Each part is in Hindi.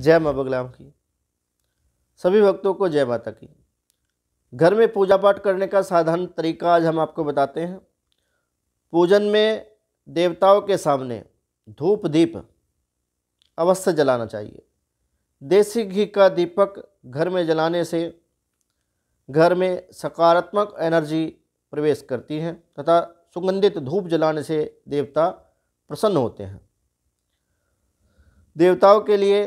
जय माँ बगलाम की सभी भक्तों को जय माता की घर में पूजा पाठ करने का साधारण तरीका आज हम आपको बताते हैं पूजन में देवताओं के सामने धूप दीप अवश्य जलाना चाहिए देसी घी का दीपक घर में जलाने से घर में सकारात्मक एनर्जी प्रवेश करती है तथा सुगंधित धूप जलाने से देवता प्रसन्न होते हैं देवताओं के लिए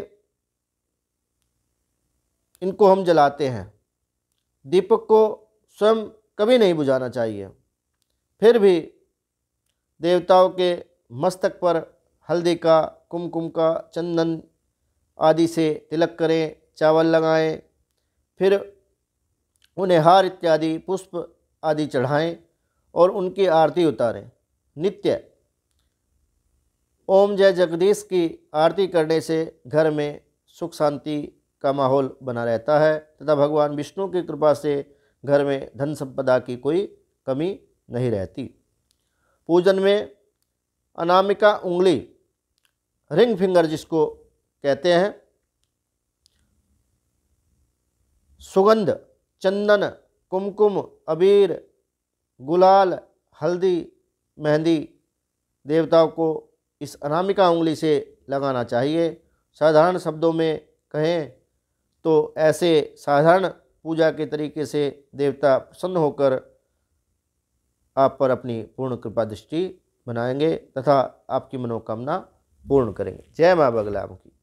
इनको हम जलाते हैं दीपक को स्वयं कभी नहीं बुझाना चाहिए फिर भी देवताओं के मस्तक पर हल्दी का कुमकुम का चंदन आदि से तिलक करें चावल लगाएं फिर उन्हें हार इत्यादि पुष्प आदि चढ़ाएं और उनकी आरती उतारें नित्य ओम जय जगदीश की आरती करने से घर में सुख शांति का माहौल बना रहता है तथा भगवान विष्णु की कृपा से घर में धन संपदा की कोई कमी नहीं रहती पूजन में अनामिका उंगली रिंग फिंगर जिसको कहते हैं सुगंध चंदन कुमकुम अबीर गुलाल हल्दी मेहंदी देवताओं को इस अनामिका उंगली से लगाना चाहिए साधारण शब्दों में कहें तो ऐसे साधारण पूजा के तरीके से देवता प्रसन्न होकर आप पर अपनी पूर्ण कृपा दृष्टि बनाएंगे तथा आपकी मनोकामना पूर्ण करेंगे जय माँ बगलाम की